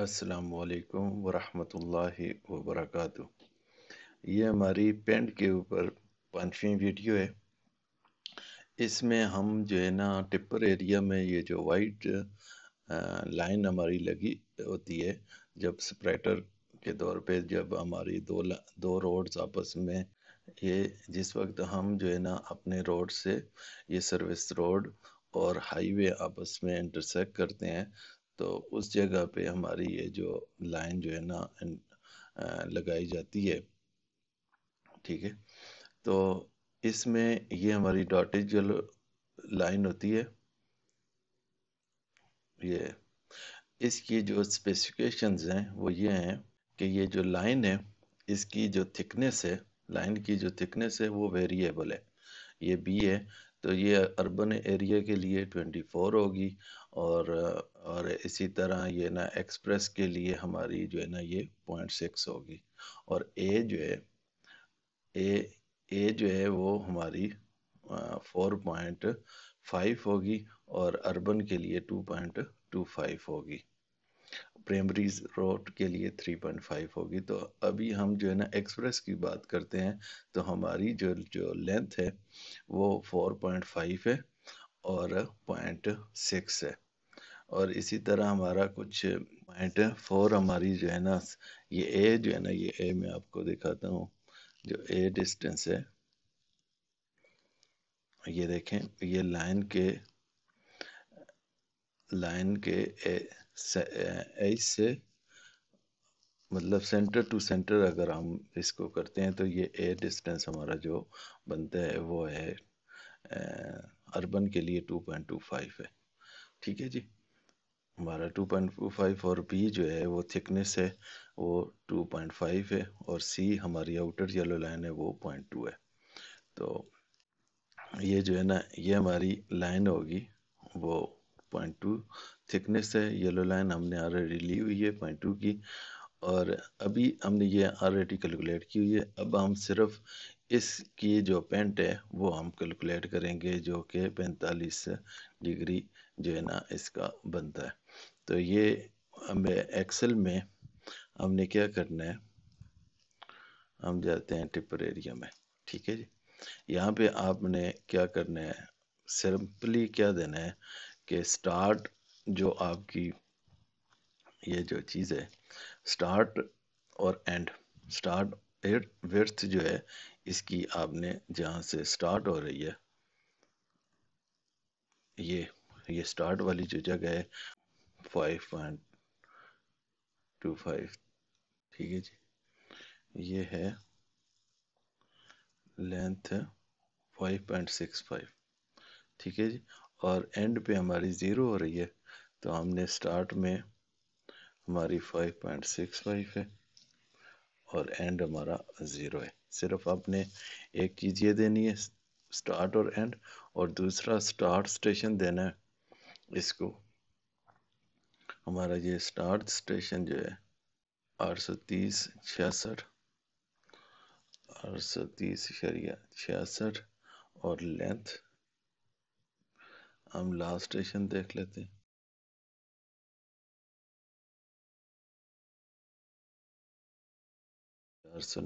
असलकम वरम वबरकू ये हमारी पेंट के ऊपर पाँचवीं वीडियो है इसमें हम जो है ना टिप्पर एरिया में ये जो वाइट लाइन हमारी लगी होती है जब स्प्रेटर के दौर पे जब हमारी दो दो रोड्स आपस में ये जिस वक्त हम जो है ना अपने रोड से ये सर्विस रोड और हाईवे आपस में इंटरसेक्ट करते हैं तो उस जगह पे हमारी ये जो लाइन जो है ना लगाई जाती है ठीक है तो इसमें ये हमारी डॉटेज जो लाइन होती है ये इसकी जो स्पेसिफिकेशंस हैं वो ये हैं कि ये जो लाइन है इसकी जो थिकनेस है लाइन की जो थिकनेस है वो वेरिएबल है ये बी है तो ये अर्बन एरिया के लिए 24 होगी और और इसी तरह ये ना एक्सप्रेस के लिए हमारी जो है ना ये पॉइंट सिक्स होगी और ए जो है ए ए जो है वो हमारी फोर पॉइंट फाइव होगी और अर्बन के लिए टू पॉइंट टू फाइव होगी प्राइमरी रोड के लिए 3.5 होगी तो अभी हम जो है ना एक्सप्रेस की बात करते हैं तो हमारी जो जो लेंथ है वो 4.5 है और पॉइंट सिक्स है और इसी तरह हमारा कुछ पॉइंट फोर हमारी जो है ना ये ए जो है ना ये ए मैं आपको दिखाता हूँ जो ए डिस्टेंस है ये देखें ये लाइन के लाइन के एज से मतलब सेंटर टू सेंटर अगर हम इसको करते हैं तो ये ए डिस्टेंस हमारा जो बनता है वो है अर्बन के लिए 2.25 है ठीक है जी हमारा 2.25 और बी जो है वो थिकनेस है वो 2.5 है और सी हमारी आउटर येलो लाइन है वो 0.2 है तो ये जो है ना ये हमारी लाइन होगी वो पॉइंट टू थिकनेस है येलो लाइन हमने ऑलरेडी ली हुई है पॉइंट टू की और अभी हमने ये ऑलरेडी कैलकुलेट की हुई है अब हम सिर्फ इसकी जो पेंट है वो हम कैलकुलेट करेंगे जो कि पैंतालीस डिग्री जो है ना इसका बनता है तो ये हमें एक्सेल में हमने क्या करना है हम जाते हैं टिपर एरिया में ठीक है जी यहाँ पे आपने क्या करना है सिंपली क्या देना है के स्टार्ट जो आपकी ये जो चीज़ है स्टार्ट और एंड स्टार्ट विर्थ जो है इसकी आपने जहाँ से स्टार्ट हो रही है ये ये स्टार्ट वाली जो जगह है फाइव पॉइंट टू फाइव ठीक है जी ये है length five point six five ठीक है जी और एंड पे हमारी ज़ीरो हो रही है तो हमने स्टार्ट में हमारी फाइव पॉइंट सिक्स फाइव है और एंड हमारा ज़ीरो है सिर्फ आपने एक चीज़ ये देनी है स्टार्ट और एंड और दूसरा स्टार्ट स्टेशन देना है इसको हमारा ये स्टार्ट स्टेशन जो है आठ सौ तीस छियासठ आठ सौ तीस शरिया छियासठ और लेंथ हम लास्ट स्टेशन देख लेते हैं चार सौ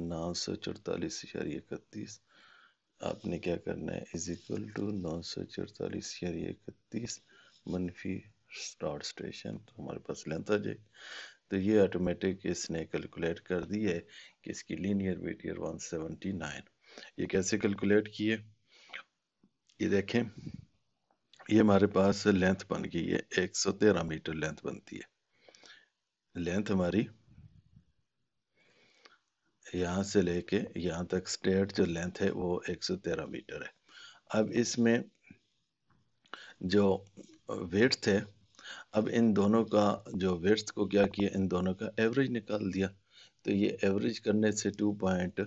नौ सौ चौतालीस इशारी इकतीस आपने क्या करना है इज इक्वल टू नौ सौ चौतालीस इशारी इकतीस मनफी स्टार्ट स्टेशन तो हमारे पास लेंथ आ जाएगी तो ये ऑटोमेटिक इसने कैलकुलेट कर दी है कि इसकी लीनियर वेटियर नाइन ये कैसे कैलकुलेट किए ये देखें ये हमारे पास लेंथ बन गई है एक सौ तेरह मीटर लेंथ बनती है लेंथ हमारी यहाँ से लेके यहाँ तक स्ट्रेट जो लेंथ है वो एक सौ तेरह मीटर है अब इसमें जो वेट थे अब इन दोनों का जो वेट को क्या किया इन दोनों का एवरेज निकाल दिया तो ये एवरेज करने से two point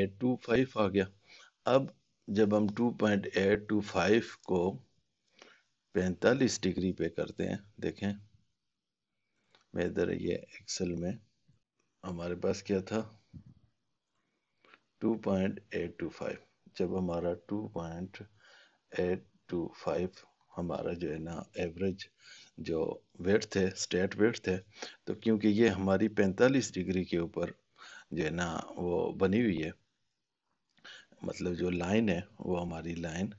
eight two five आ गया अब जब हम 2.825 को 45 डिग्री पे करते हैं देखें मैं इधर ये एक्सेल में हमारे पास क्या था 2.825 जब हमारा 2.825 हमारा जो है ना एवरेज जो वेट थे स्टेट वेट थे तो क्योंकि ये हमारी 45 डिग्री के ऊपर जो है ना वो बनी हुई है मतलब जो लाइन है वो हमारी लाइन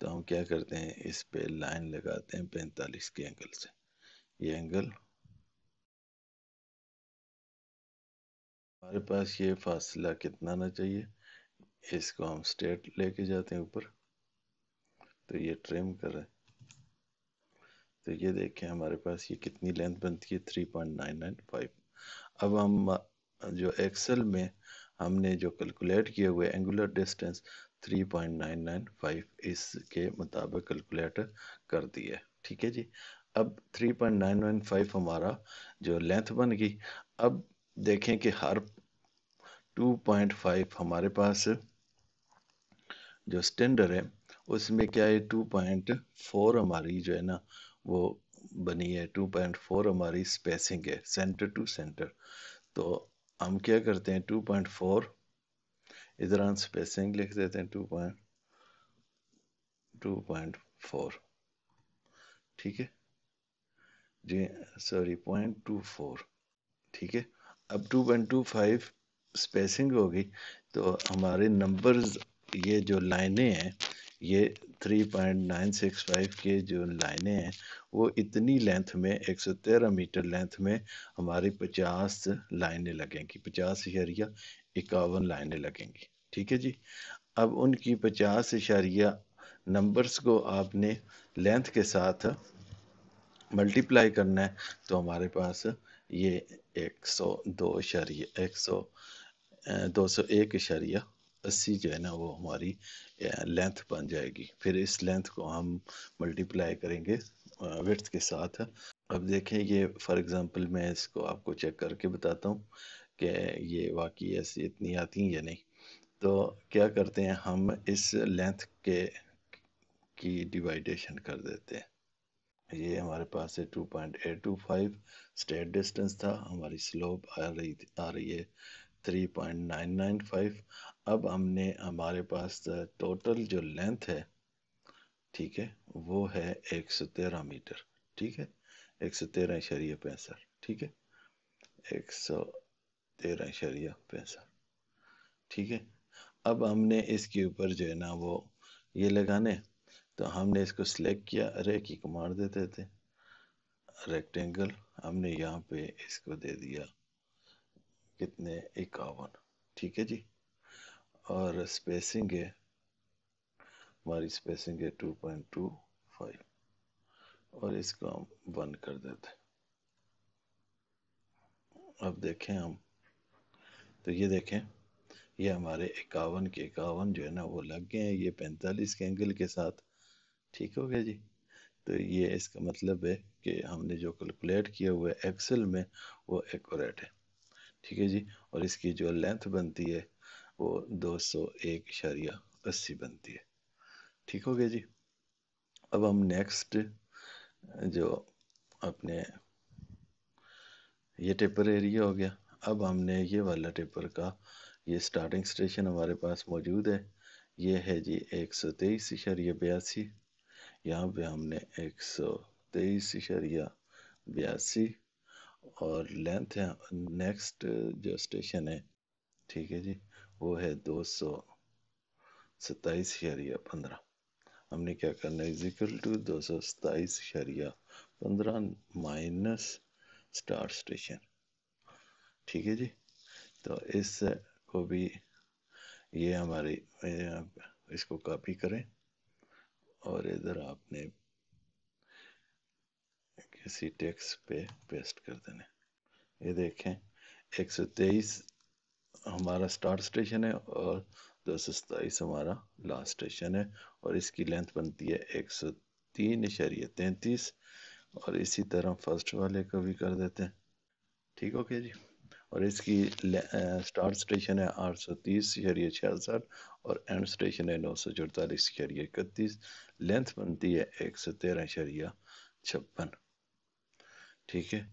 तो हम क्या करते हैं इस पे लाइन लगाते हैं पैंतालीस के एंगल से ये एंगल हमारे पास ये फासला कितना ना चाहिए इसको हम स्ट्रेट लेके जाते हैं ऊपर तो ये ट्रिम कर रहे तो ये देखें हमारे पास ये कितनी लेंथ बनती है three point nine nine five अब हम जो एक्सेल में हमने जो कैलकुलेट किए हुए एंगुलर डिस्टेंस 3.995 इसके मुताबिक कैलकुलेट कर दिए ठीक है जी अब 3.995 हमारा जो लेंथ बन गई अब देखें कि हर 2.5 हमारे पास जो स्टैंडर्ड है उसमें क्या है 2.4 हमारी जो है ना वो बनी है 2.4 हमारी स्पेसिंग है सेंटर टू सेंटर तो हम क्या करते हैं 2.4 पॉइंट फोर इधर हम स्पेसिंग लिख देते हैं 2.2.4 पॉइंट ठीक है जी सॉरी पॉइंट टू फोर ठीक है अब two point two five spacing होगी तो हमारे नंबर्स ये जो लाइनें हैं ये 3.965 के जो लाइनें हैं वो इतनी लेंथ में एक सौ तेरह मीटर लेंथ में हमारी पचास लाइनें लगेंगी पचास इशारिया इक्यावन लाइनें लगेंगी ठीक है जी अब उनकी पचास इशारिया नंबर्स को आपने लेंथ के साथ मल्टीप्लाई करना है तो हमारे पास ये एक सौ दो इशारिया एक सौ दो सौ एक इशारिया अस्सी जो है ना वो हमारी लेंथ बन जाएगी फिर इस लेंथ को हम मल्टीप्लाई करेंगे विर्थ के साथ अब देखें ये फॉर एग्जांपल मैं इसको आपको चेक करके बताता हूँ कि ये वाकई ऐसी इतनी आती हैं या नहीं तो क्या करते हैं हम इस लेंथ के की डिवाइडेशन कर देते हैं ये हमारे पास है two point eight two five state distance था हमारी स्लोप आ रही आ रही है three point nine nine five अब हमने हमारे पास टोटल जो लेंथ है ठीक है वो है एक सौ तेरह मीटर ठीक है एक सौ तेरह इशारिया पैंसठ ठीक है एक सौ तेरह इशारिया पैंसठ ठीक है अब हमने इसके ऊपर जो है ना वो ये लगाने तो हमने इसको सिलेक्ट किया रे की कमार देते थे रेक्टेंगल हमने यहाँ पे इसको दे दिया कितने इक्यावन ठीक है जी और स्पेसिंग है हमारी स्पेसिंग है टू पॉइंट टू फाइव और इसको हम वन कर देते अब देखें हम तो ये देखें ये हमारे इक्यावन के इक्यावन जो है ना वो लग गए हैं ये पैंतालीस के एंगल के साथ ठीक हो गया जी तो ये इसका मतलब है कि हमने जो कैलकुलेट किया हुआ है एक्सेल में वो एक्यूरेट है ठीक है जी और इसकी जो लेंथ बनती है वो दो सौ एक इशारिया अस्सी बनती है ठीक हो गया जी अब हम नेक्स्ट जो अपने ये टेपर एरिया हो गया अब हमने ये वाला टेपर का ये स्टार्टिंग स्टेशन हमारे पास मौजूद है ये है जी एक सौ तेईस इशारिया बयासी यहाँ पे हमने एक सौ तेईस इशारिया बयासी और लेंथ है नेक्स्ट जो स्टेशन है ठीक है जी वो है दो सौ सत्ताईस शरिया पंद्रह हमने क्या करना है इजिकल टू दो सौ सत्ताईस शरिया पंद्रह माइनस स्टार स्टेशन ठीक है जी तो इस को भी ये हमारी इसको कॉपी करें और इधर आपने किसी टेक्स्ट पे पेस्ट कर देने ये देखें 123 हमारा स्टार्ट स्टेशन है और दो सौ सताईस हमारा लास्ट स्टेशन है और इसकी लेंथ बनती है एक सौ तीन इशारिया तैंतीस और इसी तरह फर्स्ट वाले का भी कर देते हैं ठीक ओके जी और इसकी स्टार्ट स्टेशन है आठ सौ तीस शरीय छियासठ और एंड स्टेशन है नौ सौ चौतालीस शरीय इकतीस लेंथ बनती है एक सौ तेरह शरीय छप्पन ठीक है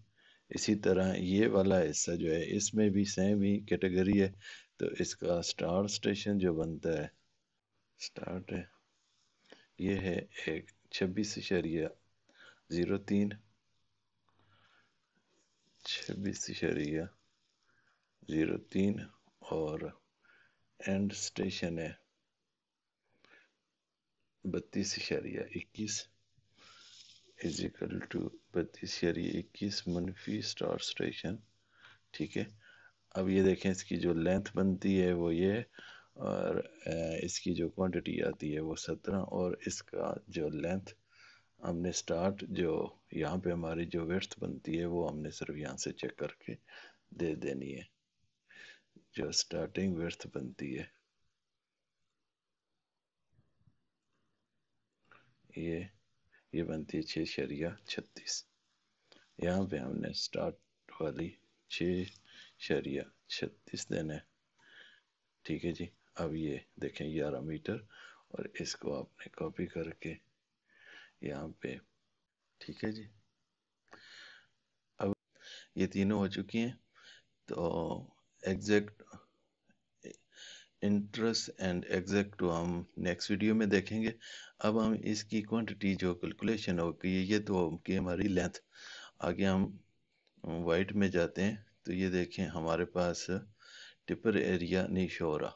इसी तरह ये वाला हिस्सा जो है इसमें भी सेम ही कैटेगरी है तो इसका स्टार स्टेशन जो बनता है स्टार्ट है ये है एक छब्बीस शरिया ज़ीरो तीन छब्बीस शरिया ज़ीरो तीन और एंड स्टेशन है बत्तीस शरिया इक्कीस इज इक्वल टू बत्तीस यार ये इक्कीस मनफी स्टार स्टेशन ठीक है अब ये देखें इसकी जो लेंथ बनती है वो ये और इसकी जो क्वांटिटी आती है वो सत्रह और इसका जो लेंथ हमने स्टार्ट जो यहाँ पे हमारी जो वर्थ बनती है वो हमने सिर्फ यहाँ से चेक करके दे देनी है जो स्टार्टिंग वर्थ बनती है ये ये बनती है छः शरिया छत्तीस यहाँ पे हमने स्टार्ट वाली छः शरिया छत्तीस देना है ठीक है जी अब ये देखें ग्यारह मीटर और इसको आपने कॉपी करके यहाँ पे ठीक है जी अब ये तीनों हो चुकी हैं तो एग्जैक्ट इंटरेस्ट एंड एग्जैक्ट तो हम नेक्स्ट वीडियो में देखेंगे अब हम इसकी क्वांटिटी जो कैलकुलेशन होगी ये तो होगी हमारी लेंथ आगे हम वाइट में जाते हैं तो ये देखें हमारे पास टिपर एरिया नहीं शो रहा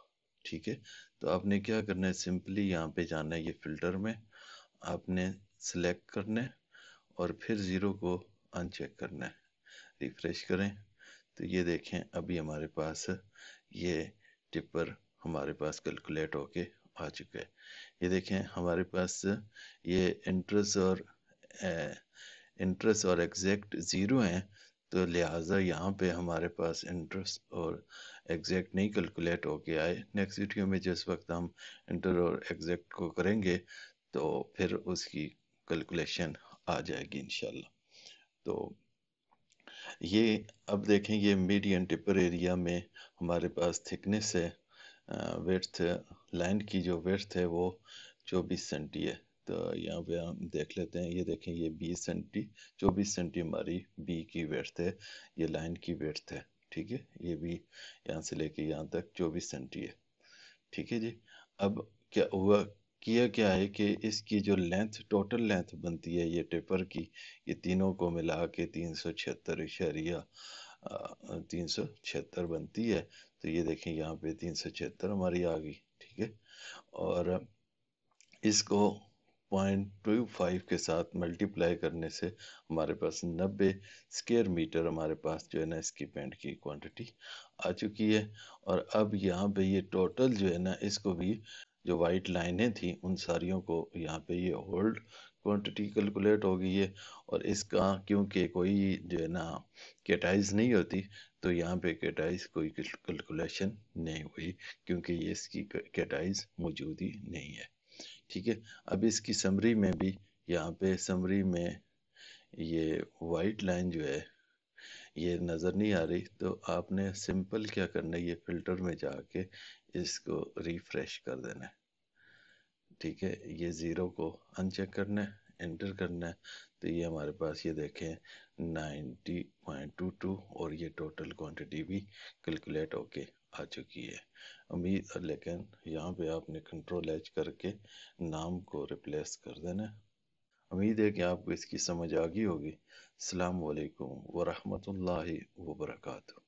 ठीक है तो आपने क्या करना है सिंपली यहाँ पे जाना है ये फिल्टर में आपने सेलेक्ट करना है और फिर ज़ीरो को अनचेक करना है रिफ़्रेश करें तो ये देखें अभी हमारे पास ये टिपर हमारे पास कैलकुलेट होके आ चुका है ये देखें हमारे पास ये इंटरेस्ट और इंटरेस्ट और एग्जैक्ट ज़ीरो हैं तो लिहाजा यहाँ पे हमारे पास इंटरेस्ट और एग्जैक्ट नहीं कैलकुलेट होके आए नेक्स्ट वीडियो में जिस वक्त हम इंटर और एग्जैक्ट को करेंगे तो फिर उसकी कैलकुलेशन आ जाएगी इनशाला तो ये अब देखें ये मीडियम टिपर एरिया में हमारे पास थिकनेस है वेट लाइन की जो वेट है वो चौबीस सेंटी है तो यहाँ पे हम देख लेते हैं ये देखें ये बीस सेंटी चौबीस सेंटी हमारी बी की वेट है ये लाइन की वेट है ठीक है ये भी यहाँ से लेके यहाँ तक चौबीस सेंटी है ठीक है जी अब क्या हुआ किया क्या है कि इसकी जो लेंथ टोटल लेंथ बनती है ये टेपर की ये तीनों को मिला के तीन सौ छिहत्तर इशारिया तीन सौ छिहत्तर बनती है तो ये देखें यहाँ पे तीन सौ छिहत्तर हमारी आ गई ठीक है और इसको पॉइंट टू फाइव के साथ मल्टीप्लाई करने से हमारे पास नब्बे स्केयर मीटर हमारे पास जो है ना इसकी पेंट की क्वांटिटी आ चुकी है और अब यहाँ पे ये टोटल जो है ना इसको भी जो वाइट लाइनें थी उन सारियों को यहाँ पे ये होल्ड क्वांटिटी कैलकुलेट हो गई है और इसका क्योंकि कोई जो है ना केटाइज नहीं होती तो यहाँ पे केटाइज कोई कैलकुलेशन नहीं हुई क्योंकि ये इसकी केटाइज मौजूद ही नहीं है ठीक है अब इसकी समरी में भी यहाँ पे समरी में ये वाइट लाइन जो है ये नज़र नहीं आ रही तो आपने सिंपल क्या करना है ये फ़िल्टर में जाके इसको रिफ़्रेश कर देना है ठीक है ये ज़ीरो को अनचेक करना है एंटर करना है तो ये हमारे पास ये देखें 90.22 और ये टोटल क्वांटिटी भी कैलकुलेट होके आ चुकी है उम्मीद लेकिन यहाँ पे आपने कंट्रोल एच करके नाम को रिप्लेस कर देना है उम्मीद है कि आपको इसकी समझ आ गई होगी वरहमत लाही वबरकू